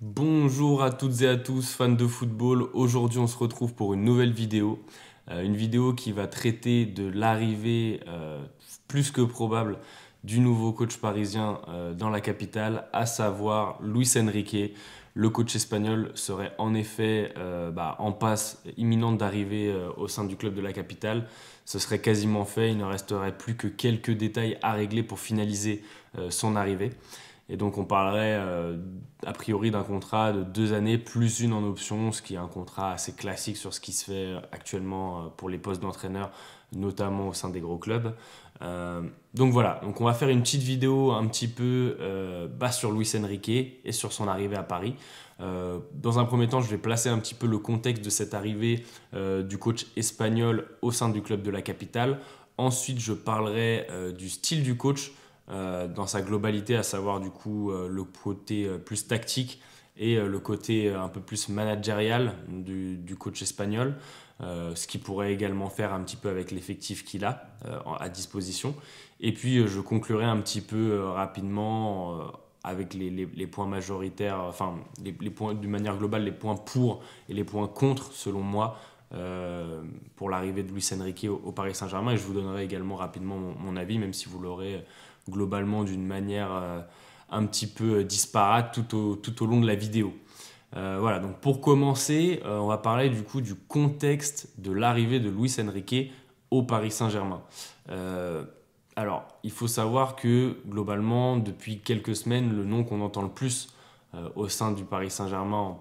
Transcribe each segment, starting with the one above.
Bonjour à toutes et à tous, fans de football. Aujourd'hui, on se retrouve pour une nouvelle vidéo. Euh, une vidéo qui va traiter de l'arrivée euh, plus que probable du nouveau coach parisien euh, dans la capitale, à savoir Luis Enrique. Le coach espagnol serait en effet bah, en passe imminente d'arriver au sein du club de la capitale. Ce serait quasiment fait, il ne resterait plus que quelques détails à régler pour finaliser son arrivée. Et donc on parlerait euh, a priori d'un contrat de deux années plus une en option, ce qui est un contrat assez classique sur ce qui se fait actuellement euh, pour les postes d'entraîneur, notamment au sein des gros clubs. Euh, donc voilà, donc on va faire une petite vidéo un petit peu bas sur Luis Enrique et sur son arrivée à Paris. dans un premier temps, je vais placer un petit peu le contexte de cette arrivée du coach espagnol au sein du club de la capitale. Ensuite, je parlerai du style du coach, euh, dans sa globalité, à savoir du coup euh, le côté euh, plus tactique et le côté un peu plus managérial du, coach espagnol, ce qu'il pourrait également faire un petit peu avec l'effectif qu'il a à disposition. Et puis je conclurai un petit peu rapidement avec les, points majoritaires, enfin les, points d'une manière globale, les points pour et les points contre selon moi pour l'arrivée de Luis Enrique au, Paris Saint-Germain. Et je vous donnerai également rapidement mon, mon avis, même si vous l'aurez globalement d'une manière euh, un petit peu euh, disparate tout au, tout au long de la vidéo. Euh, voilà, donc pour commencer, on va parler du coup du contexte de l'arrivée de Luis Enrique au Paris Saint-Germain. alors, il faut savoir que globalement, depuis quelques semaines, le nom qu'on entend le plus au sein du Paris Saint-Germain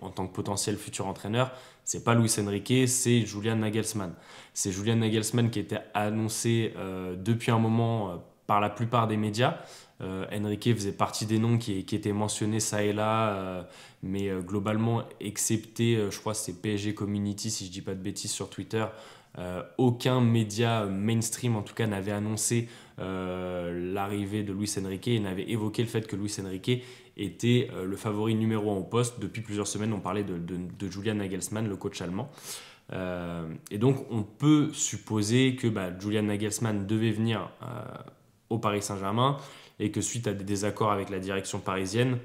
en tant que potentiel futur entraîneur, c'est pas Luis Enrique, c'est Julian Nagelsmann. C'est Julian Nagelsmann qui était annoncé depuis un moment par la plupart des médias. Euh, Enrique faisait partie des noms qui, étaient mentionnés ça et là, euh, mais euh, globalement, excepté, je crois, c'est PSG Community, si je dis pas de bêtises, sur Twitter, aucun média mainstream, en tout cas, n'avait annoncé l'arrivée de Luis Enrique et n'avait évoqué le fait que Luis Enrique était le favori numéro 1 au poste. Depuis plusieurs semaines, on parlait de, Julian Nagelsmann, le coach allemand. et donc, on peut supposer que bah, Julian Nagelsmann devait venir au Paris Saint-Germain et que suite à des désaccords avec la direction parisienne,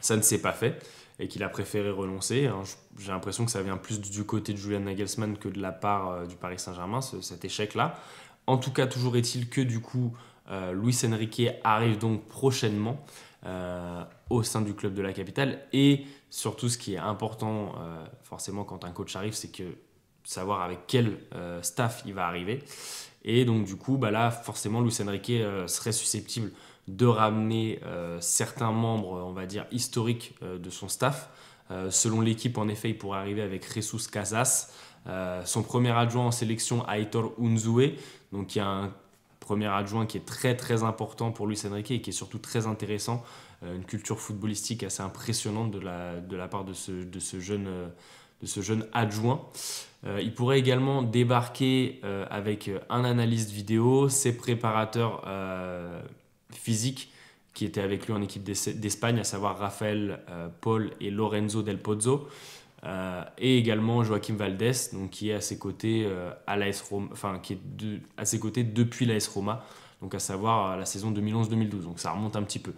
ça ne s'est pas fait et qu'il a préféré renoncer. Hein, j'ai l'impression que ça vient plus du côté de Julian Nagelsmann que de la part euh, du Paris Saint-Germain, cet échec-là. En tout cas, toujours est-il que du coup, euh, Luis Enrique arrive donc prochainement euh, au sein du club de la capitale. Et surtout, ce qui est important, forcément, quand un coach arrive, c'est que savoir avec quel staff il va arriver. Et donc, du coup, bah là, forcément, Luis Enrique euh, serait susceptible de ramener euh, certains membres, on va dire, historiques euh, de son staff. selon l'équipe, en effet, il pourrait arriver avec Jesus Casas. son premier adjoint en sélection, Aitor Unzue, donc il y a un premier adjoint qui est très très important pour Luis Enrique et qui est surtout très intéressant. une culture footballistique assez impressionnante de la, de la part de ce, de ce jeune ce jeune adjoint. Euh, il pourrait également débarquer euh, avec euh, un analyste vidéo, ses préparateurs physiques qui étaient avec lui en équipe d'Espagne, à savoir Rafael, Paul et Lorenzo Del Pozzo, et également Joaquim Valdés, donc, qui est à ses côtés, à Roma, enfin, qui est à ses côtés depuis l'AS Roma, donc à savoir la saison 2011-2012. Donc ça remonte un petit peu.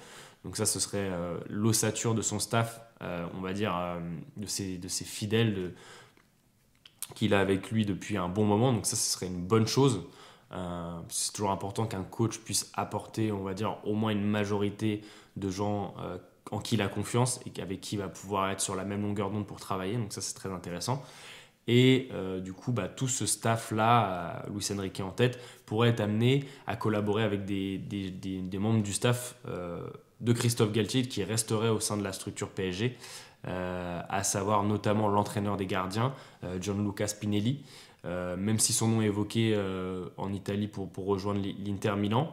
Donc ça, ce serait l'ossature de son staff euh, on va dire, euh, de, ses, fidèles qu'il a avec lui depuis un bon moment. Donc ça, ce serait une bonne chose. Euh, c'est toujours important qu'un coach puisse apporter, on va dire, au moins une majorité de gens en qui il a confiance et avec qui il va pouvoir être sur la même longueur d'onde pour travailler. Donc ça, c'est très intéressant. Et du coup, bah, tout ce staff-là, Luis Enrique en tête, pourrait être amené à collaborer avec des, des membres du staff de Christophe Galtier qui resterait au sein de la structure PSG, euh, à savoir notamment l'entraîneur des gardiens, euh, Gianluca Spinelli, euh, même si son nom est évoqué en Italie pour, rejoindre l'Inter Milan.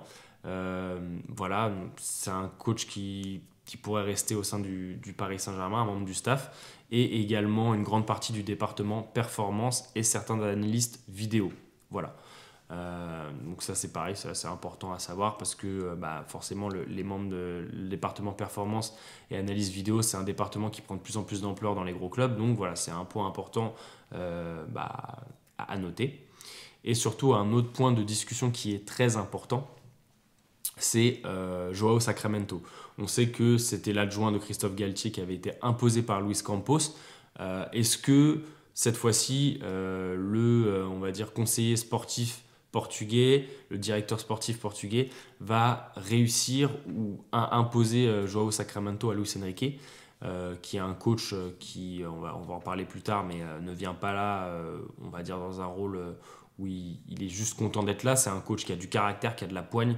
voilà, c'est un coach qui, pourrait rester au sein du, du Paris Saint-Germain, un membre du staff, et également une grande partie du département performance et certains analystes vidéo. Voilà. Euh, donc ça c'est pareil, c'est important à savoir parce que euh, bah, forcément les membres du département performance et analyse vidéo, c'est un département qui prend de plus en plus d'ampleur dans les gros clubs. Donc voilà, c'est un point important euh, bah, à noter. Et surtout un autre point de discussion qui est très important, c'est Joao Sacramento. On sait que c'était l'adjoint de Christophe Galtier qui avait été imposé par Luis Campos. Est-ce que cette fois-ci, le on va dire conseiller sportif portugais, le directeur sportif portugais, va réussir ou imposer euh, Joao Sacramento à Luis Enrique, euh, qui est un coach euh, qui, on va, on en parler plus tard, mais ne vient pas là, on va dire, dans un rôle où il, est juste content d'être là. C'est un coach qui a du caractère, qui a de la poigne,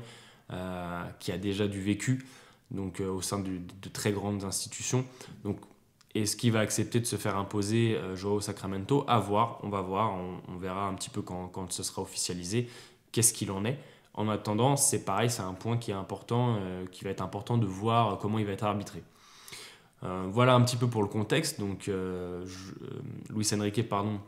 qui a déjà du vécu, donc au sein de, de très grandes institutions. Et ce qu'il va accepter de se faire imposer euh, Joao Sacramento À voir, on va voir, on, verra un petit peu quand, ce sera officialisé, qu'est-ce qu'il en est. En attendant, c'est pareil, c'est un point qui est important, euh, qui va être important de voir comment il va être arbitré. Euh, voilà un petit peu pour le contexte. Donc, Luis Enrique, pardon,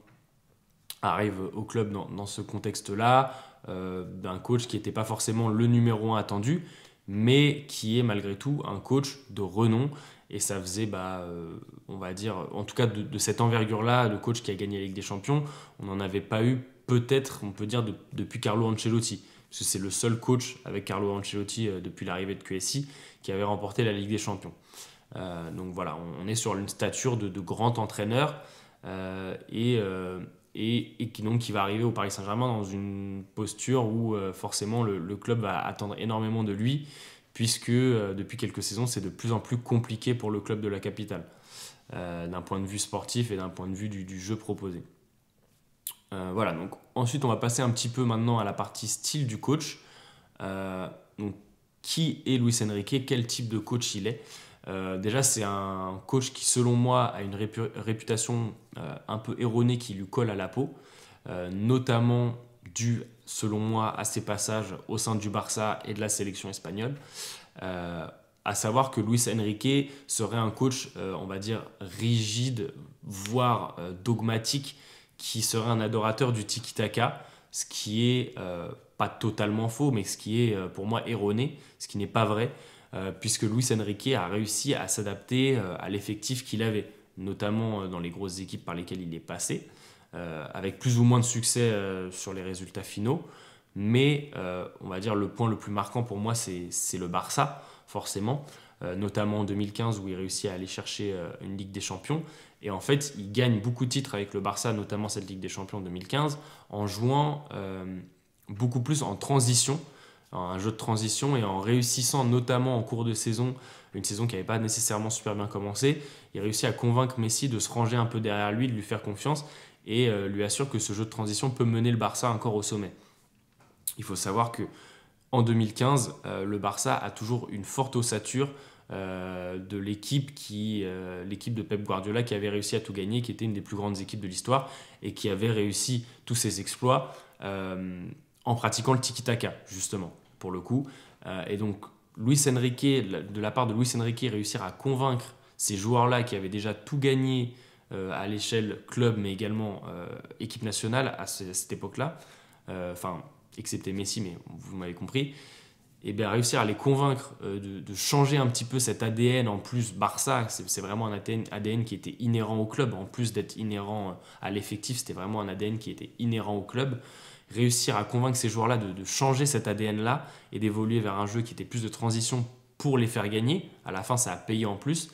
arrive au club dans, ce contexte-là, d'un coach qui n'était pas forcément le numéro 1 attendu, mais qui est malgré tout un coach de renom et ça faisait, bah, euh, on va dire, en tout cas de, cette envergure-là, le coach qui a gagné la Ligue des Champions, on n'en avait pas eu peut-être, on peut dire, depuis Carlo Ancelotti. Parce que c'est le seul coach avec Carlo Ancelotti euh, depuis l'arrivée de QSI qui avait remporté la Ligue des Champions. Euh, donc voilà, on, est sur une stature de, grand entraîneur et, qui, donc, qui va arriver au Paris Saint-Germain dans une posture où forcément le, club va attendre énormément de lui puisque euh, depuis quelques saisons, c'est de plus en plus compliqué pour le club de la capitale, euh, d'un point de vue sportif et d'un point de vue du, jeu proposé. Euh, voilà, donc ensuite, on va passer un petit peu maintenant à la partie style du coach. donc, qui est Luis Enrique, quel type de coach il est. déjà, c'est un coach qui, selon moi, a une réputation un peu erronée qui lui colle à la peau, notamment dû, selon moi, à ses passages au sein du Barça et de la sélection espagnole. Euh, à savoir que Luis Enrique serait un coach, euh, on va dire, rigide, voire euh, dogmatique, qui serait un adorateur du tiki-taka, ce qui est pas totalement faux, mais ce qui est pour moi erroné, ce qui n'est pas vrai, puisque Luis Enrique a réussi à s'adapter à l'effectif qu'il avait, notamment dans les grosses équipes par lesquelles il est passé. Euh, avec plus ou moins de succès euh, sur les résultats finaux. Mais euh, on va dire le point le plus marquant pour moi, c'est le Barça, forcément notamment en 2015 où il réussit à aller chercher une Ligue des Champions. Et en fait, il gagne beaucoup de titres avec le Barça, notamment cette Ligue des Champions en 2015, en jouant beaucoup plus en transition, un jeu de transition, et en réussissant notamment en cours de saison, une saison qui n'avait pas nécessairement super bien commencé, il réussit à convaincre Messi de se ranger un peu derrière lui, de lui faire confiance, et euh, lui assure que ce jeu de transition peut mener le Barça encore au sommet. Il faut savoir que en 2015, euh, le Barça a toujours une forte ossature euh, de l'équipe qui l'équipe de Pep Guardiola qui avait réussi à tout gagner, qui était une des plus grandes équipes de l'histoire et qui avait réussi tous ses exploits en pratiquant le tiki-taka justement pour le coup. et donc Luis Enrique, de la part de Luis Enrique, réussir à convaincre ces joueurs-là qui avaient déjà tout gagné euh, à l'échelle club, mais également euh, équipe nationale à, cette époque-là, euh, enfin, excepté Messi, mais vous m'avez compris, et eh bien réussir à les convaincre de, changer un petit peu cet ADN en plus Barça, c'est vraiment un ADN, ADN, qui était inhérent au club, en plus d'être inhérent à l'effectif, c'était vraiment un ADN qui était inhérent au club. Réussir à convaincre ces joueurs-là de, de, changer cet ADN-là et d'évoluer vers un jeu qui était plus de transition pour les faire gagner, à la fin ça a payé en plus.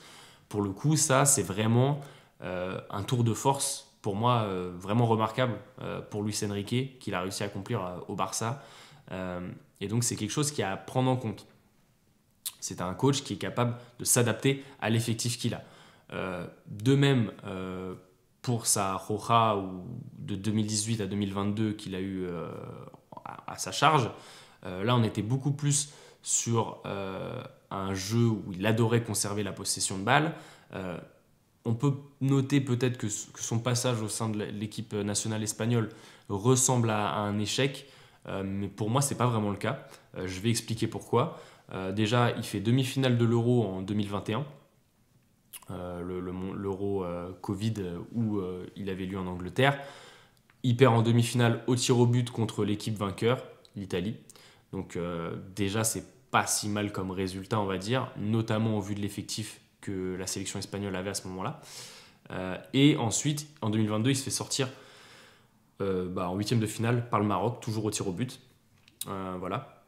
Pour le coup, ça c'est vraiment euh, un tour de force pour moi euh, vraiment remarquable euh, pour Luis Enrique qu'il a réussi à accomplir au Barça. et donc c'est quelque chose qui a à prendre en compte. C'est un coach qui est capable de s'adapter à l'effectif qu'il a. de même pour sa Roja de 2018 à 2022 qu'il a eu à, sa charge, là on était beaucoup plus sur un jeu où il adorait conserver la possession de balle on peut noter peut-être que, son passage au sein de l'équipe nationale espagnole ressemble à, un échec, euh, mais pour moi, c'est pas vraiment le cas. Euh, je vais expliquer pourquoi. Euh, déjà, il fait demi-finale de l'Euro en 2021, l'Euro le, Covid où il avait lieu en Angleterre. Il perd en demi-finale au tir au but contre l'équipe vainqueur, l'Italie. Donc déjà, c'est pas si mal comme résultat, on va dire, notamment au vu de l'effectif que la sélection espagnole avait à ce moment-là. Euh, et ensuite, en 2022, il se fait sortir euh, bah, en huitième de finale par le Maroc, toujours au tir au but. Euh, voilà.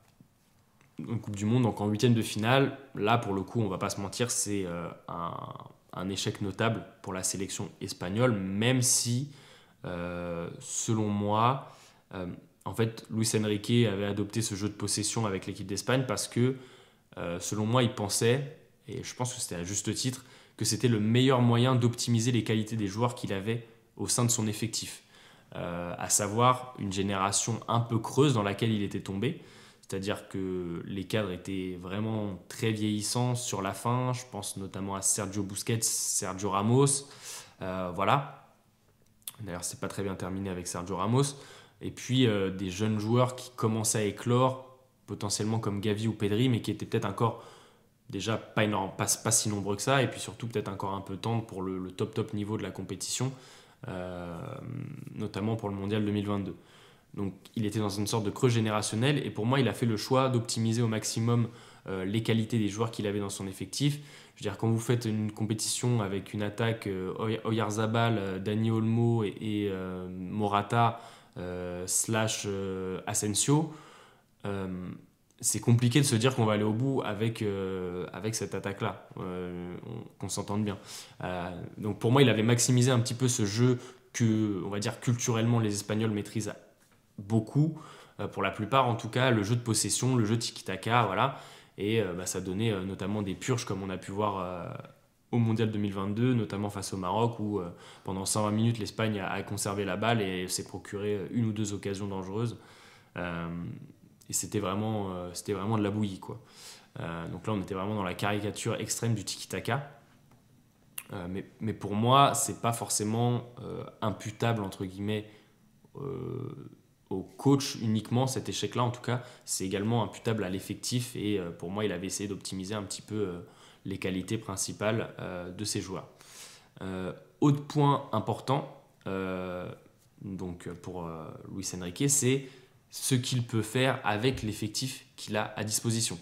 Coupe du Monde, donc en huitième de finale, là pour le coup, on ne va pas se mentir, c'est un, un, échec notable pour la sélection espagnole, même si, selon moi, en fait, Luis Enrique avait adopté ce jeu de possession avec l'équipe d'Espagne parce que, selon moi, il pensait et je pense que c'était à juste titre, que c'était le meilleur moyen d'optimiser les qualités des joueurs qu'il avait au sein de son effectif. Euh, à savoir une génération un peu creuse dans laquelle il était tombé, c'est-à-dire que les cadres étaient vraiment très vieillissants sur la fin, je pense notamment à Sergio Busquets, Sergio Ramos, euh, voilà. D'ailleurs, c'est pas très bien terminé avec Sergio Ramos. Et puis euh, des jeunes joueurs qui commençaient à éclore, potentiellement comme Gavi ou Pedri, mais qui étaient peut-être encore déjà pas, énorme, pas, pas, si nombreux que ça, et puis surtout peut-être encore un peu temps pour le, top top niveau de la compétition, euh, notamment pour le Mondial 2022. Donc il était dans une sorte de creux générationnel, et pour moi il a fait le choix d'optimiser au maximum euh, les qualités des joueurs qu'il avait dans son effectif. Je veux dire, quand vous faites une compétition avec une attaque euh, Oyarzabal, Dani Olmo et, et Morata, slash Asensio, c'est compliqué de se dire qu'on va aller au bout avec, euh, avec cette attaque-là, euh, qu'on s'entende bien. Euh, donc pour moi, il avait maximisé un petit peu ce jeu que, on va dire, culturellement, les Espagnols maîtrisent beaucoup, pour la plupart en tout cas, le jeu de possession, le jeu tiki-taka, voilà. Et bah, ça donnait notamment des purges comme on a pu voir au Mondial 2022, notamment face au Maroc, où pendant 120 minutes, l'Espagne a, a, conservé la balle et s'est procuré une ou deux occasions dangereuses c'était vraiment, euh, c'était vraiment de la bouillie. Quoi. Euh, donc là, on était vraiment dans la caricature extrême du tiki-taka. Euh, mais, pour moi, c'est pas forcément imputable, entre guillemets, au coach uniquement cet échec-là. En tout cas, c'est également imputable à l'effectif et pour moi, il avait essayé d'optimiser un petit peu les qualités principales de ses joueurs. autre point important, donc pour Luis Enrique, c'est ce qu'il peut faire avec l'effectif qu'il a à disposition.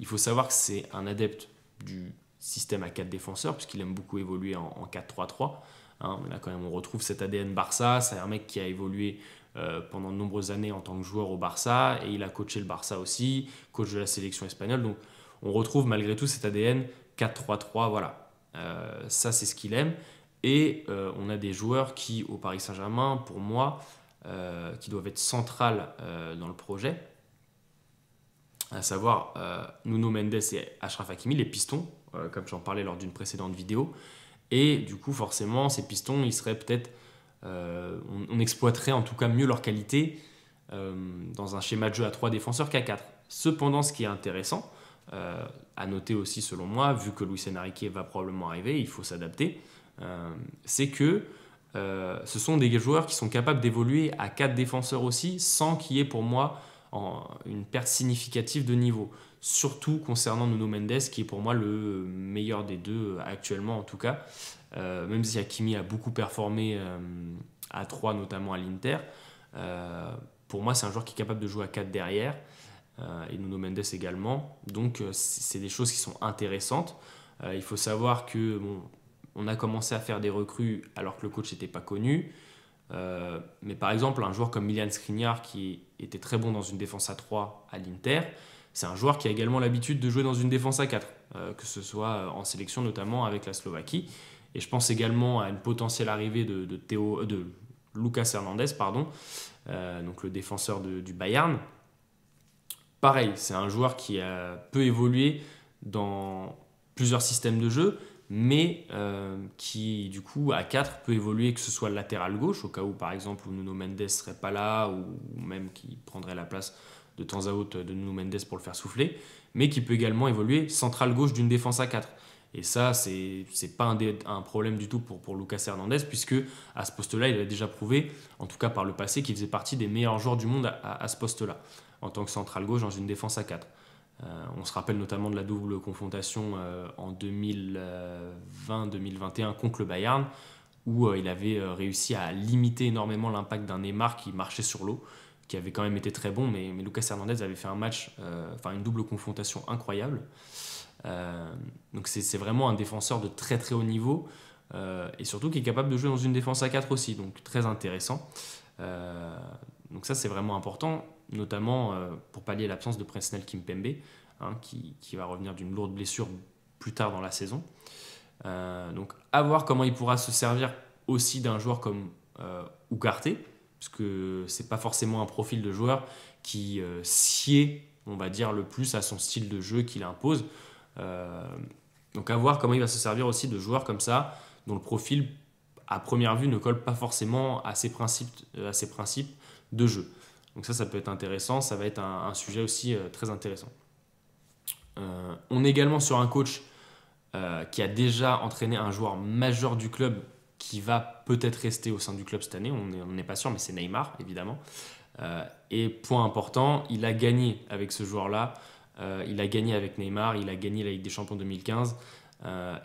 Il faut savoir que c'est un adepte du système à 4 défenseurs, puisqu'il aime beaucoup évoluer en, en 4-3-3. Hein, là, quand même, on retrouve cet ADN Barça. C'est un mec qui a évolué euh, pendant de nombreuses années en tant que joueur au Barça, et il a coaché le Barça aussi, coach de la sélection espagnole. Donc, on retrouve malgré tout cet ADN 4-3-3. Voilà, euh, ça, c'est ce qu'il aime. Et euh, on a des joueurs qui, au Paris Saint-Germain, pour moi, euh, qui doivent être centrales euh, dans le projet, à savoir euh, Nuno Mendes et Ashraf Hakimi, les pistons, comme j'en parlais lors d'une précédente vidéo. Et du coup, forcément, ces pistons, ils seraient peut-être. on, exploiterait en tout cas mieux leur qualité dans un schéma de jeu à 3 défenseurs qu'à 4. Cependant, ce qui est intéressant, à noter aussi selon moi, vu que Luis Enrique va probablement arriver, il faut s'adapter, c'est que euh, ce sont des joueurs qui sont capables d'évoluer à 4 défenseurs aussi, sans qu'il y ait pour moi une perte significative de niveau. Surtout concernant Nuno Mendes, qui est pour moi le meilleur des deux euh, actuellement en tout cas. Euh, même si Hakimi a beaucoup performé à 3, notamment à l'Inter, pour moi c'est un joueur qui est capable de jouer à 4 derrière. et Nuno Mendes également. Donc c'est des choses qui sont intéressantes. il faut savoir que on a commencé à faire des recrues alors que le coach n'était pas connu. Euh, mais par exemple, un joueur comme Milan Skriniar, qui était très bon dans une défense à 3 à l'Inter, c'est un joueur qui a également l'habitude de jouer dans une défense à 4, euh, que ce soit euh, en sélection notamment avec la Slovaquie. Et je pense également à une potentielle arrivée de, Théo, de Lucas Hernandez, pardon, donc le défenseur du Bayern. Pareil, c'est un joueur qui a peu évolué dans plusieurs systèmes de jeu, mais euh, qui du coup à 4 peut évoluer que ce soit latéral gauche au cas où par exemple Nuno Mendes serait pas là ou même qui prendrait la place de temps à autre de Nuno Mendes pour le faire souffler mais qui peut également évoluer central gauche d'une défense à 4 et ça c'est pas un, problème du tout pour, Lucas Hernandez puisque à ce poste là il a déjà prouvé en tout cas par le passé qu'il faisait partie des meilleurs joueurs du monde à, à ce poste là en tant que central gauche dans une défense à 4 euh, on se rappelle notamment de la double confrontation euh, en 2020-2021 contre le Bayern, où euh, il avait réussi à limiter énormément l'impact d'un Neymar qui marchait sur l'eau, qui avait quand même été très bon, mais, Lucas Hernandez avait fait un match, enfin une double confrontation incroyable. donc c'est vraiment un défenseur de très très haut niveau, et surtout qui est capable de jouer dans une défense à 4 aussi, donc très intéressant. donc ça c'est vraiment important notamment euh, pour pallier l'absence de Presnel Kimpembe, hein, qui, qui, va revenir d'une lourde blessure plus tard dans la saison. Euh, donc à voir comment il pourra se servir aussi d'un joueur comme euh, puisque ce c'est pas forcément un profil de joueur qui euh, sied, on va dire, le plus à son style de jeu qu'il impose. donc à voir comment il va se servir aussi de joueurs comme ça, dont le profil à première vue ne colle pas forcément à principes, à ses principes de jeu. Donc ça, ça peut être intéressant, ça va être un, sujet aussi euh, très intéressant. Euh, on est également sur un coach euh, qui a déjà entraîné un joueur majeur du club qui va peut-être rester au sein du club cette année, on n'est pas sûr, mais c'est Neymar, évidemment. et point important, il a gagné avec ce joueur-là, il a gagné avec Neymar, il a gagné la Ligue des Champions 2015.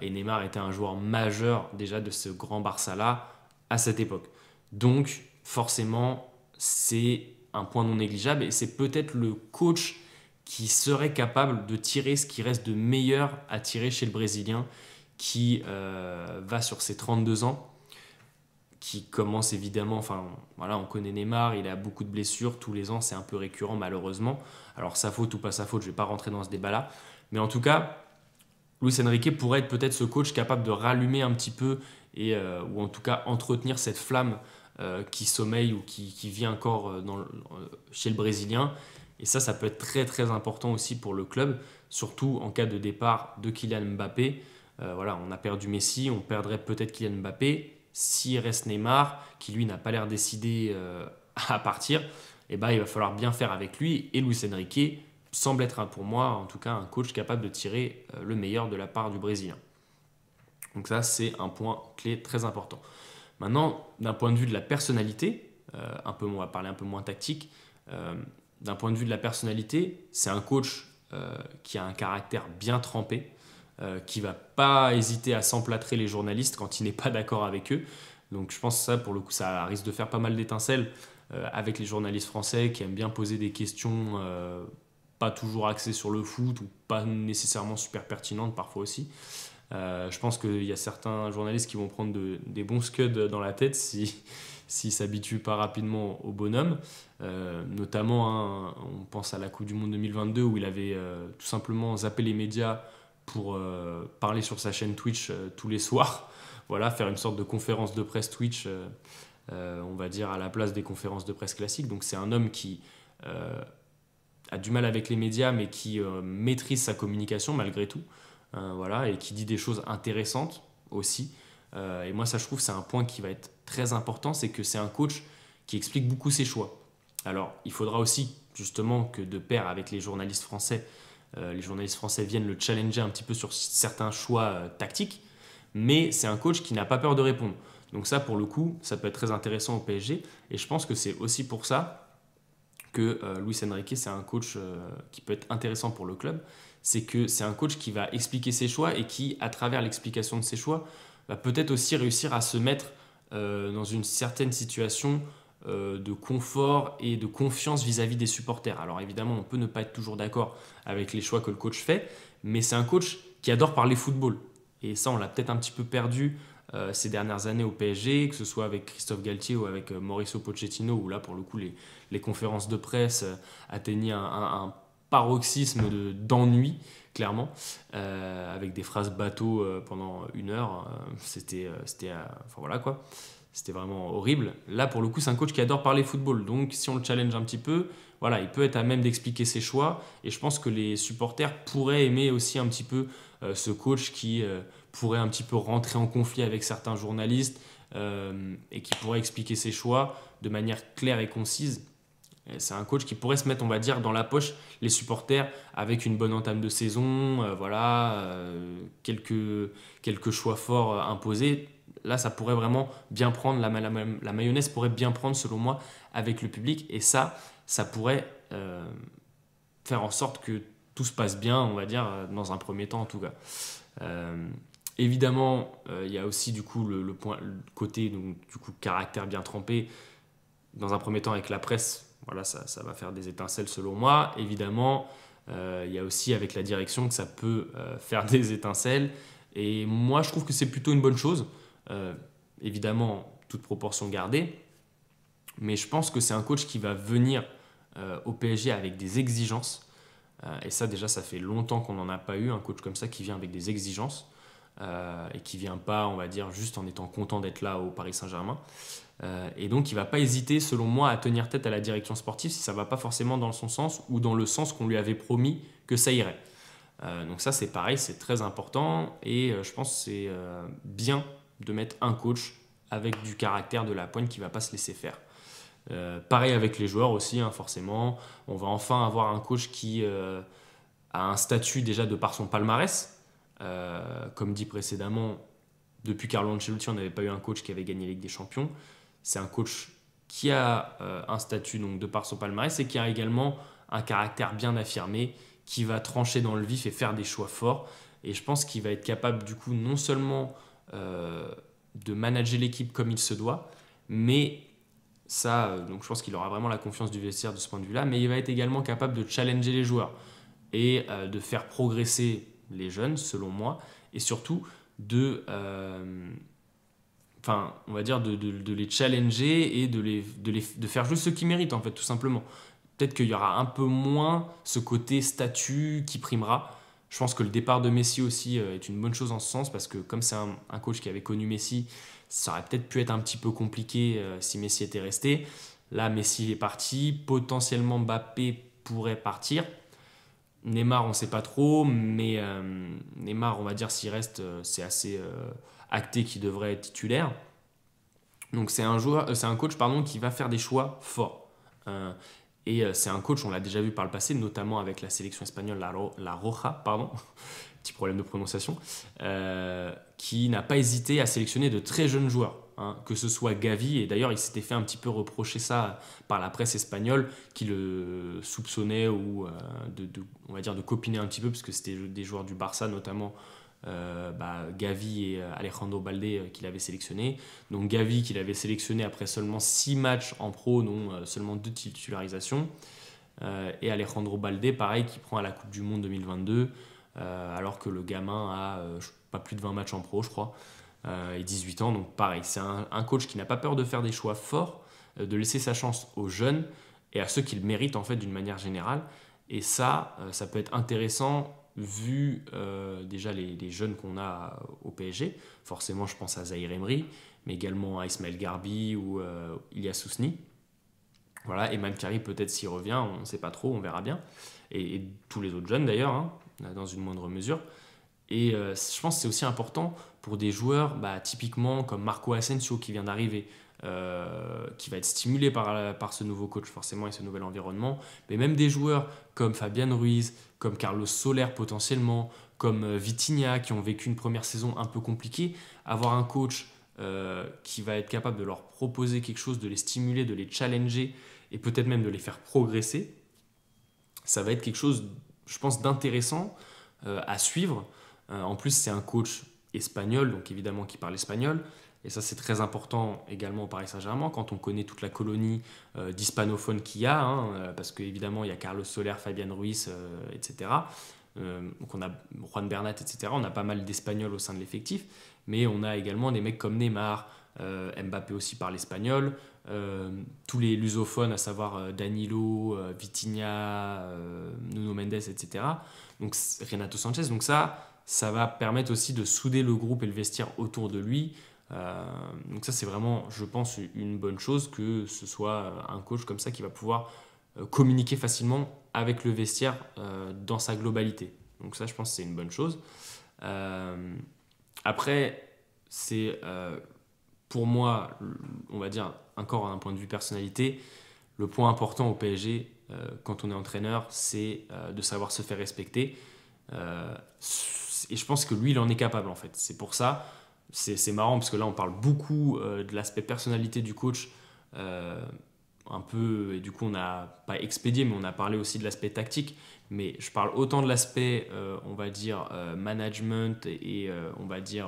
et Neymar était un joueur majeur déjà de ce grand Barça-là à cette époque. Donc, forcément, c'est un point non négligeable et c'est peut-être le coach qui serait capable de tirer ce qui reste de meilleur à tirer chez le Brésilien qui euh, va sur ses 32 ans, qui commence évidemment, enfin voilà, on connaît Neymar, il a beaucoup de blessures, tous les ans c'est un peu récurrent malheureusement. Alors sa faute ou pas sa faute, je ne vais pas rentrer dans ce débat-là. Mais en tout cas, Luis Enrique pourrait être peut-être ce coach capable de rallumer un petit peu et, euh, ou en tout cas entretenir cette flamme euh, qui sommeille ou qui, qui vit encore euh, euh, chez le Brésilien. Et ça, ça peut être très très important aussi pour le club, surtout en cas de départ de Kylian Mbappé. voilà, on a perdu Messi, on perdrait peut-être Kylian Mbappé. S'il reste Neymar, qui lui n'a pas l'air décidé à partir, eh ben, il va falloir bien faire avec lui. Et Luis Enrique semble être pour moi, en tout cas, un coach capable de tirer le meilleur de la part du Brésilien. Donc ça, c'est un point clé très important. Maintenant, d'un point de vue de la personnalité, euh, un peu, on va parler un peu moins tactique, euh, d'un point de vue de la personnalité, c'est un coach euh, qui a un caractère bien trempé, qui va pas hésiter à s'emplâtrer les journalistes quand il n'est pas d'accord avec eux. Donc je pense que ça, pour le coup, ça risque de faire pas mal d'étincelles avec les journalistes français qui aiment bien poser des questions pas toujours axées sur le foot ou pas nécessairement super pertinentes parfois aussi. Euh, je pense qu'il y a certains journalistes qui vont prendre des bons scuds dans la tête si s'ils s'habituent pas rapidement au bonhomme. Euh, notamment, hein, on pense à la Coupe du Monde 2022 où il avait euh, tout simplement zappé les médias pour parler sur sa chaîne Twitch tous les soirs. Voilà, faire une sorte de conférence de presse Twitch, on va dire, à la place des conférences de presse classiques. Donc c'est un homme qui a du mal avec les médias, mais qui maîtrise sa communication malgré tout. Euh, voilà, et qui dit des choses intéressantes aussi. Euh, et moi, ça, je trouve, c'est un point qui va être très important, c'est que c'est un coach qui explique beaucoup ses choix. Alors, il faudra aussi justement que de pair avec les journalistes français, euh, les journalistes français viennent le challenger un petit peu sur certains choix tactiques, mais c'est un coach qui n'a pas peur de répondre. Donc ça, pour le coup, ça peut être très intéressant au PSG, et je pense que c'est aussi pour ça que Luis Enrique, c'est un coach qui peut être intéressant pour le club, c'est que c'est un coach qui va expliquer ses choix et qui, à travers l'explication de ses choix, va peut-être aussi réussir à se mettre euh, dans une certaine situation euh, de confort et de confiance vis-à-vis des supporters. Alors évidemment, on peut ne pas être toujours d'accord avec les choix que le coach fait, mais c'est un coach qui adore parler football. Et ça, on l'a peut-être un petit peu perdu euh, ces dernières années au PSG, que ce soit avec Christophe Galtier ou avec Mauricio Pochettino, où là, pour le coup, les, les conférences de presse atteignaient un, un, un paroxysme d'ennui, clairement, euh, avec des phrases bateau euh, pendant une heure. Euh, c'était, enfin voilà vraiment horrible. Là, pour le coup, c'est un coach qui adore parler football. Donc, si on le challenge un petit peu, voilà, il peut être à même d'expliquer ses choix. Et je pense que les supporters pourraient aimer aussi un petit peu ce coach qui pourrait un petit peu rentrer en conflit avec certains journalistes et qui pourrait expliquer ses choix de manière claire et concise c'est un coach qui pourrait se mettre, on va dire, dans la poche les supporters avec une bonne entame de saison, euh, voilà, euh, quelques, quelques choix forts euh, imposés. Là, ça pourrait vraiment bien prendre, la, mayonnaise pourrait bien prendre, selon moi, avec le public. Et ça, ça pourrait faire en sorte que tout se passe bien, on va dire, dans un premier temps en tout cas. évidemment, il y a aussi du coup le, point, côté donc, du coup, caractère bien trempé. Dans un premier temps, avec la presse, voilà, ça, ça, va faire des étincelles selon moi. Évidemment, euh, il y a aussi avec la direction que ça peut euh, faire des étincelles. Et moi, je trouve que c'est plutôt une bonne chose. Euh, évidemment, toute proportion gardée. Mais je pense que c'est un coach qui va venir au PSG avec des exigences. et ça, déjà, ça fait longtemps qu'on n'en a pas eu un coach comme ça qui vient avec des exigences et qui vient pas, on va dire, juste en étant content d'être là au Paris Saint-Germain. Euh, et donc, il ne va pas hésiter, selon moi, à tenir tête à la direction sportive si ça ne va pas forcément dans son sens ou dans le sens qu'on lui avait promis que ça irait. Euh, donc ça, c'est pareil, c'est très important et euh, je pense que c'est bien de mettre un coach avec du caractère de la pointe qui ne va pas se laisser faire. pareil avec les joueurs aussi, hein, forcément. On va enfin avoir un coach qui a un statut déjà de par son palmarès. comme dit précédemment, depuis Carlo Ancelotti, on n'avait pas eu un coach qui avait gagné Ligue des Champions c'est un coach qui a euh, un statut donc, de par son palmarès et qui a également un caractère bien affirmé, qui va trancher dans le vif et faire des choix forts. Et je pense qu'il va être capable du coup non seulement euh, de manager l'équipe comme il se doit, mais ça, euh, donc je pense qu'il aura vraiment la confiance du vestiaire de ce point de vue-là, mais il va être également capable de challenger les joueurs et de faire progresser les jeunes, selon moi, et surtout de, enfin, on va dire, de, les challenger et de, les, de, faire juste ce qui méritent, en fait, tout simplement. Peut-être qu'il y aura un peu moins ce côté statut qui primera. Je pense que le départ de Messi aussi euh, est une bonne chose en ce sens, parce que comme c'est un, coach qui avait connu Messi, ça aurait peut-être pu être un petit peu compliqué euh, si Messi était resté. Là, Messi est parti, potentiellement Mbappé pourrait partir. Neymar, on ne sait pas trop, mais euh, Neymar, on va dire, s'il reste, c'est assez acté qui devrait être titulaire. Donc c'est un, joueur, euh, c'est un coach pardon, qui va faire des choix forts. Euh, et euh, c'est un coach, on l'a déjà vu par le passé, notamment avec la sélection espagnole, la, la Roja, pardon, petit problème de prononciation, qui n'a pas hésité à sélectionner de très jeunes joueurs. Hein. que ce soit Gavi, et d'ailleurs il s'était fait un petit peu reprocher ça par la presse espagnole, qui le soupçonnait ou de, de, on va dire de copiner un petit peu, parce que c'était des joueurs du Barça notamment euh, bah, Gavi et euh, Alejandro Balde euh, qu'il avait sélectionné. Donc Gavi qu'il avait sélectionné après seulement 6 matchs en pro, non seulement 2 titularisations. et Alejandro Balde, pareil, qui prend à la Coupe du Monde 2022, alors que le gamin a pas plus de 20 matchs en pro, je crois, et 18 ans. Donc pareil, c'est un, un, coach qui n'a pas peur de faire des choix forts, de laisser sa chance aux jeunes et à ceux qui le méritent en fait d'une manière générale. Et ça, ça peut être intéressant vu euh, déjà les, jeunes qu'on a au PSG. Forcément, je pense à Zahir Emery, mais également à Ismaël Garbi ou euh, Sousni. Voilà, et Malkari peut-être s'y revient, on ne sait pas trop, on verra bien. Et, tous les autres jeunes d'ailleurs, hein, dans une moindre mesure. Et euh, je pense que c'est aussi important pour des joueurs bah, typiquement comme Marco Asensio qui vient d'arriver, euh, qui va être stimulé par, ce nouveau coach forcément et ce nouvel environnement. Mais même des joueurs comme Fabian Ruiz, comme Carlos Soler potentiellement, comme euh, Vitinha qui ont vécu une première saison un peu compliquée, avoir un coach euh, qui va être capable de leur proposer quelque chose, de les stimuler, de les challenger et peut-être même de les faire progresser, ça va être quelque chose, je pense, d'intéressant à suivre. en plus, c'est un coach espagnol, donc évidemment qui parle espagnol, et ça, c'est très important également au Paris Saint-Germain, quand on connaît toute la colonie euh, d'hispanophones qu'il y a, hein, euh, parce qu'évidemment, il y a Carlos Soler, Fabian Ruiz, euh, etc. donc on a Juan Bernat, etc. On a pas mal d'Espagnols au sein de l'effectif, mais on a également des mecs comme Neymar, Mbappé aussi par l'Espagnol, tous les lusophones, à savoir Danilo, Vitinha, Nuno Mendes, etc. Donc Renato Sanchez, donc ça, ça va permettre aussi de souder le groupe et le vestiaire autour de lui, euh, donc ça c'est vraiment, je pense, une bonne chose que ce soit euh, un coach comme ça qui va pouvoir euh, communiquer facilement avec le vestiaire dans sa globalité. Donc ça je pense c'est une bonne chose. après c'est pour moi, on va dire encore d'un point de vue personnalité, le point important au PSG quand on est entraîneur, c'est de savoir se faire respecter. et je pense que lui, il en est capable en fait. C'est pour ça c'est marrant parce que là on parle beaucoup euh, de l'aspect personnalité du coach, euh, un peu, et du coup on n'a pas expédié, mais on a parlé aussi de l'aspect tactique. Mais je parle autant de l'aspect, euh, on va dire, management et, on va dire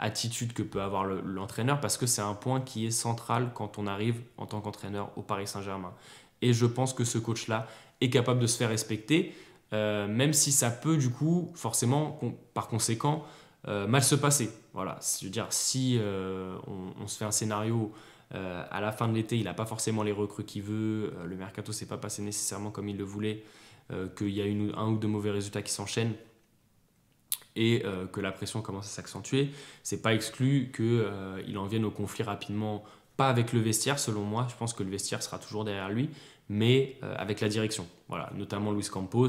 attitude que peut avoir l'entraîneur parce que c'est un point qui est central quand on arrive en tant qu'entraîneur au Paris Saint-Germain. Et je pense que ce coach-là est capable de se faire respecter, même si ça peut du coup, forcément, par conséquent, euh, mal se passer. Voilà, je veux dire, si euh, on, se fait un scénario euh, à la fin de l'été, il n'a pas forcément les recrues qu'il veut, le mercato s'est pas passé nécessairement comme il le voulait, qu'il y a un ou deux mauvais résultats qui s'enchaînent et que la pression commence à s'accentuer, c'est pas exclu qu'il en vienne au conflit rapidement, pas avec le vestiaire selon moi, je pense que le vestiaire sera toujours derrière lui, mais avec la direction. Voilà, notamment Luis Campos,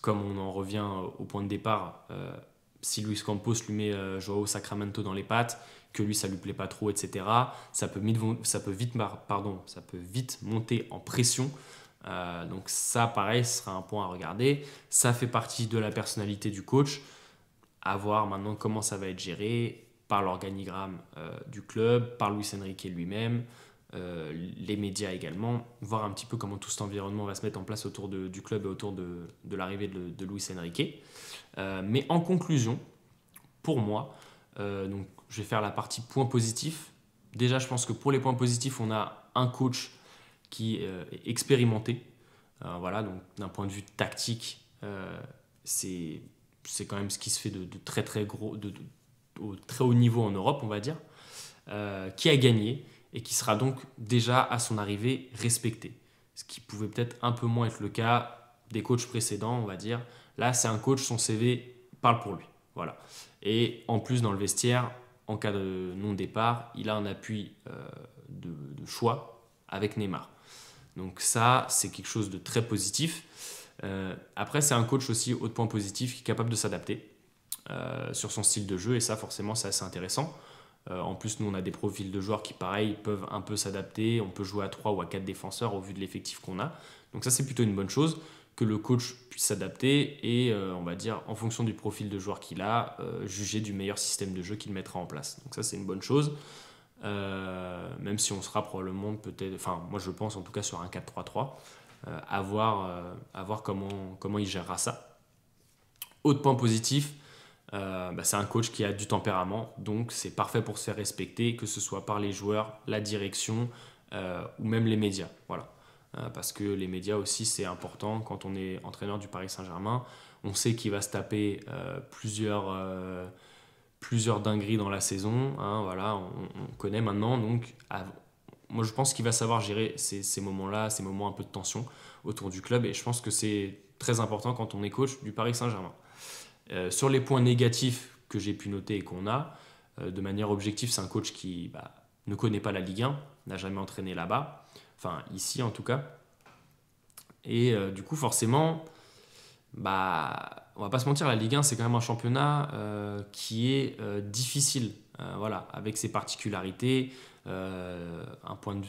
comme on en revient au point de départ si Luis Campos lui met euh, Joao Sacramento dans les pattes, que lui ça lui plaît pas trop, etc. Ça peut, vite, ça peut vite, monter en pression. Euh, donc ça, pareil, ce sera un point à regarder. Ça fait partie de la personnalité du coach. À voir maintenant comment ça va être géré par l'organigramme euh, du club, par Luis Enrique lui-même. Euh, les médias également, voir un petit peu comment tout cet environnement va se mettre en place autour du club et autour de, l'arrivée de, de, Luis Enrique. Euh, mais en conclusion, pour moi, euh, donc, je vais faire la partie points positifs. Déjà, je pense que pour les points positifs, on a un coach qui est expérimenté. voilà, donc d'un point de vue tactique, c'est quand même ce qui se fait de, très très gros, de, au très haut niveau en Europe, on va dire, qui a gagné et qui sera donc déjà à son arrivée respecté. Ce qui pouvait peut-être un peu moins être le cas des coachs précédents, on va dire. Là, c'est un coach, son CV parle pour lui. Voilà. Et en plus, dans le vestiaire, en cas de non-départ, il a un appui euh, de, choix avec Neymar. Donc ça, c'est quelque chose de très positif. Euh, après, c'est un coach aussi, haut point positif, qui est capable de s'adapter euh, sur son style de jeu, et ça, forcément, c'est assez intéressant. Euh, en plus, nous, on a des profils de joueurs qui, pareil, peuvent un peu s'adapter. On peut jouer à 3 ou à 4 défenseurs au vu de l'effectif qu'on a. Donc ça, c'est plutôt une bonne chose que le coach puisse s'adapter et, euh, on va dire, en fonction du profil de joueur qu'il a, euh, juger du meilleur système de jeu qu'il mettra en place. Donc ça, c'est une bonne chose. même si on sera probablement peut-être, enfin moi je pense en tout cas sur un 4-3-3, à voir, comment, comment il gérera ça. Autre point positif, euh, bah, c'est un coach qui a du tempérament, donc c'est parfait pour se faire respecter, que ce soit par les joueurs, la direction euh, ou même les médias. Voilà. Euh, parce que les médias aussi, c'est important quand on est entraîneur du Paris Saint-Germain. On sait qu'il va se taper plusieurs, plusieurs dingueries dans la saison. Hein, voilà, on, connaît maintenant. Donc, moi, je pense qu'il va savoir gérer ces moments-là, ces moments un peu de tension autour du club. Et je pense que c'est très important quand on est coach du Paris Saint-Germain. Euh, sur les points négatifs que j'ai pu noter et qu'on a, euh, de manière objective, c'est un coach qui bah, ne connaît pas la Ligue 1, n'a jamais entraîné là-bas, enfin ici en tout cas. Et euh, du coup, forcément, bah, on va pas se mentir, la Ligue 1, c'est quand même un championnat qui est difficile, voilà, avec ses particularités, d'un point,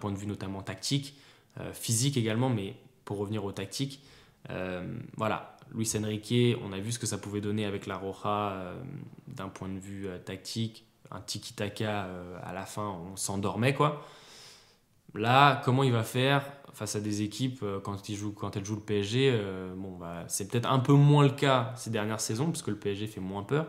point, de vue notamment tactique, physique également, mais pour revenir aux tactiques, voilà, Luis Enrique, on a vu ce que ça pouvait donner avec la Roja euh, d'un point de vue euh, tactique, un tiki-taka euh, à la fin, on s'endormait quoi. Là, comment il va faire face à des équipes quand, il joue, quand elles jouent le PSG bon, bah, C'est peut-être un peu moins le cas ces dernières saisons, parce que le PSG fait moins peur,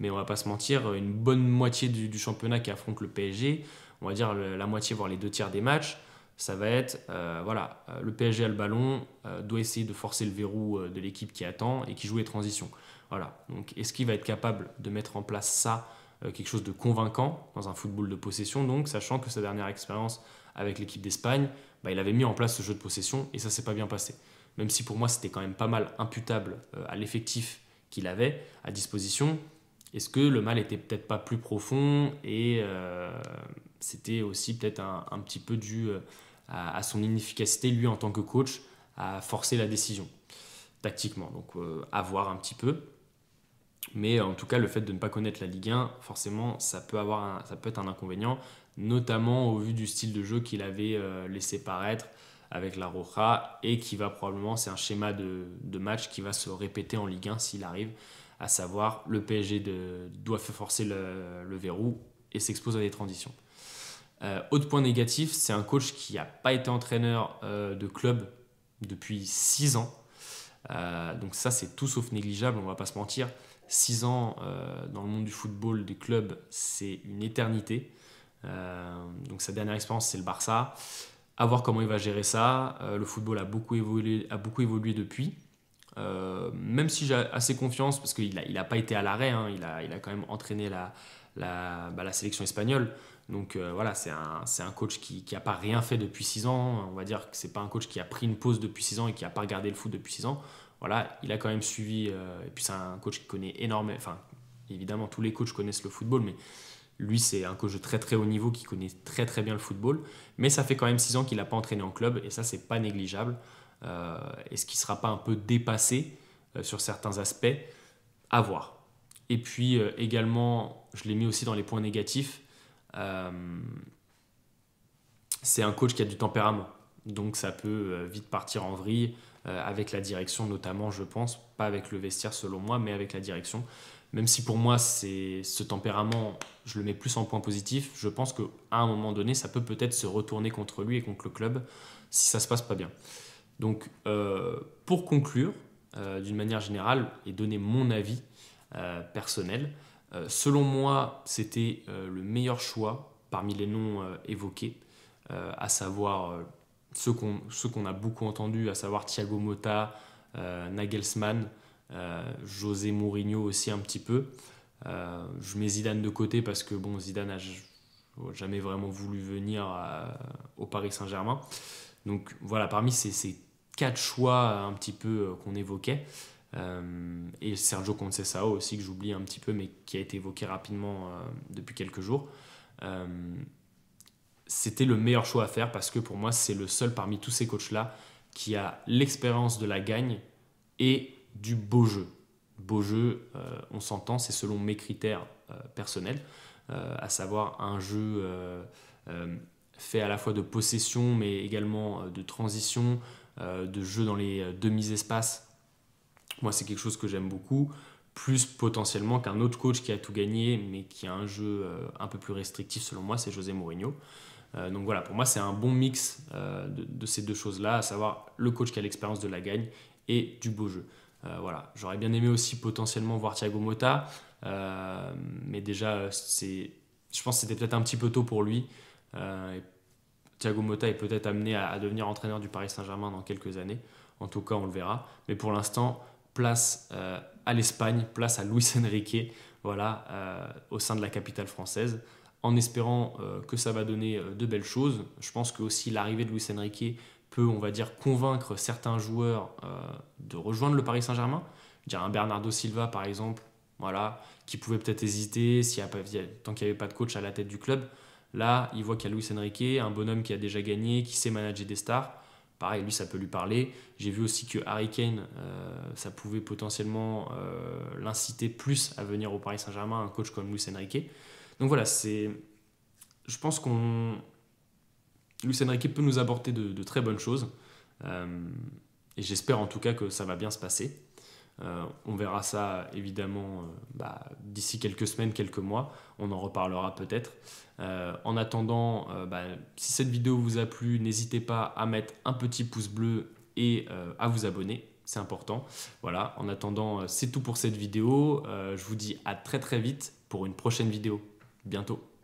mais on va pas se mentir, une bonne moitié du, du championnat qui affronte le PSG, on va dire la moitié, voire les deux tiers des matchs, ça va être, euh, voilà, euh, le PSG a le ballon, euh, doit essayer de forcer le verrou de l'équipe qui attend et qui joue les transitions. Voilà, donc est-ce qu'il va être capable de mettre en place ça, quelque chose de convaincant dans un football de possession, donc sachant que sa dernière expérience avec l'équipe d'Espagne, bah, il avait mis en place ce jeu de possession et ça s'est pas bien passé. Même si pour moi c'était quand même pas mal imputable à l'effectif qu'il avait à disposition, est-ce que le mal était peut-être pas plus profond et c'était aussi peut-être un, petit peu du à, son inefficacité, lui en tant que coach, à forcer la décision tactiquement. Donc avoir euh, à voir un petit peu. Mais en tout cas, le fait de ne pas connaître la Ligue 1, forcément, ça peut, avoir ça peut être un inconvénient, notamment au vu du style de jeu qu'il avait euh, laissé paraître avec la Roja et qui va probablement, c'est un schéma de, match qui va se répéter en Ligue 1 s'il arrive, à savoir le PSG doit forcer le verrou et s'expose à des transitions. Euh, autre point négatif, c'est un coach qui n'a pas été entraîneur euh, de club depuis 6 ans. Euh, donc ça, c'est tout sauf négligeable, on ne va pas se mentir. 6 ans dans le monde du football, des clubs, c'est une éternité. donc sa dernière expérience, c'est le Barça. À voir comment il va gérer ça. le football a beaucoup évolué, a beaucoup évolué depuis. même si j'ai assez confiance, parce qu'il n'a il a pas été à l'arrêt, hein. il, a, il a quand même entraîné la, la, bah, la sélection espagnole. Donc euh, voilà, c'est un, coach qui n'a pas rien fait depuis 6 ans. On va dire que c'est pas un coach qui a pris une pause depuis 6 ans et qui n'a pas regardé le foot depuis 6 ans. Voilà, il a quand même suivi. Euh, et puis c'est un coach qui connaît énormément. Enfin, évidemment, tous les coachs connaissent le football, mais lui, c'est un coach de très très haut niveau qui connaît très très bien le football. Mais ça fait quand même 6 ans qu'il n'a pas entraîné en club et ça, c'est pas négligeable. Euh, Est-ce qu'il ne sera pas un peu dépassé euh, sur certains aspects À voir. Et puis également, je l'ai mis aussi dans les points négatifs euh, c'est un coach qui a du tempérament. Donc ça peut euh, vite partir en vrille euh, avec la direction notamment, je pense, pas avec le vestiaire selon moi, mais avec la direction. Même si pour moi, c'est ce tempérament, je le mets plus en point positif, je pense qu'à un moment donné, ça peut peut-être se retourner contre lui et contre le club si ça se passe pas bien. Donc, pour conclure, d'une manière générale, et donner mon avis personnel, euh, selon moi, c'était euh, le meilleur choix parmi les noms euh, évoqués, à savoir ceux qu'on a beaucoup entendus, à savoir Thiago Motta, Nagelsmann, José Mourinho aussi un petit peu. je mets Zidane de côté parce que bon, Zidane n'a jamais vraiment voulu venir au Paris Saint-Germain. Donc voilà, parmi ces, ces, quatre choix un petit peu qu'on évoquait, euh, et Sergio Concesao aussi, que j'oublie un petit peu, mais qui a été évoqué rapidement euh, depuis quelques jours. Euh, c'était le meilleur choix à faire parce que pour moi, c'est le seul parmi tous ces coachs-là qui a l'expérience de la gagne et du beau jeu. Beau jeu, on s'entend, c'est selon mes critères personnels, à savoir un jeu fait à la fois de possession, mais également de transition, de jeu dans les demi-espaces moi, c'est quelque chose que j'aime beaucoup, plus potentiellement qu'un autre coach qui a tout gagné, mais qui a un jeu euh, un peu plus restrictif selon moi, c'est José Mourinho. Euh, donc voilà, pour moi, c'est un bon mix euh, de, ces deux choses-là, à savoir le coach qui a l'expérience de la gagne et du beau jeu. voilà, j'aurais bien aimé aussi potentiellement voir Thiago Motta, mais déjà, je pense que c'était peut-être un petit peu tôt pour lui. Thiago Motta est peut-être amené à, devenir entraîneur du Paris Saint-Germain dans quelques années. En tout cas, on le verra. Mais pour l'instant, place euh, à l'Espagne, place à Luis Enrique, voilà, euh, au sein de la capitale française, en espérant euh, que ça va donner de belles choses. Je pense que aussi l'arrivée de Luis Enrique peut, on va dire, convaincre certains joueurs de rejoindre le Paris Saint-Germain. Je un Bernardo Silva, par exemple, voilà, qui pouvait peut-être hésiter s'il tant qu'il n'y avait pas de coach à la tête du club. Là, il voit qu'il y a Luis Enrique, un bonhomme qui a déjà gagné, qui sait manager des stars pareil, lui, ça peut lui parler. J'ai vu aussi que Harry Kane, euh, ça pouvait potentiellement euh, l'inciter plus à venir au Paris Saint-Germain, un coach comme Luis Enrique. Donc voilà, c'est, je pense qu'on, Luis Enrique peut nous apporter de, très bonnes choses. Euh, et j'espère en tout cas que ça va bien se passer. on verra ça évidemment bah, d'ici quelques semaines, quelques mois. On en reparlera peut-être. Euh, en attendant, euh, bah, si cette vidéo vous a plu, n'hésitez pas à mettre un petit pouce bleu et euh, à vous abonner. C'est important. Voilà, en attendant, c'est tout pour cette vidéo. je vous dis à très très vite pour une prochaine vidéo. Bientôt.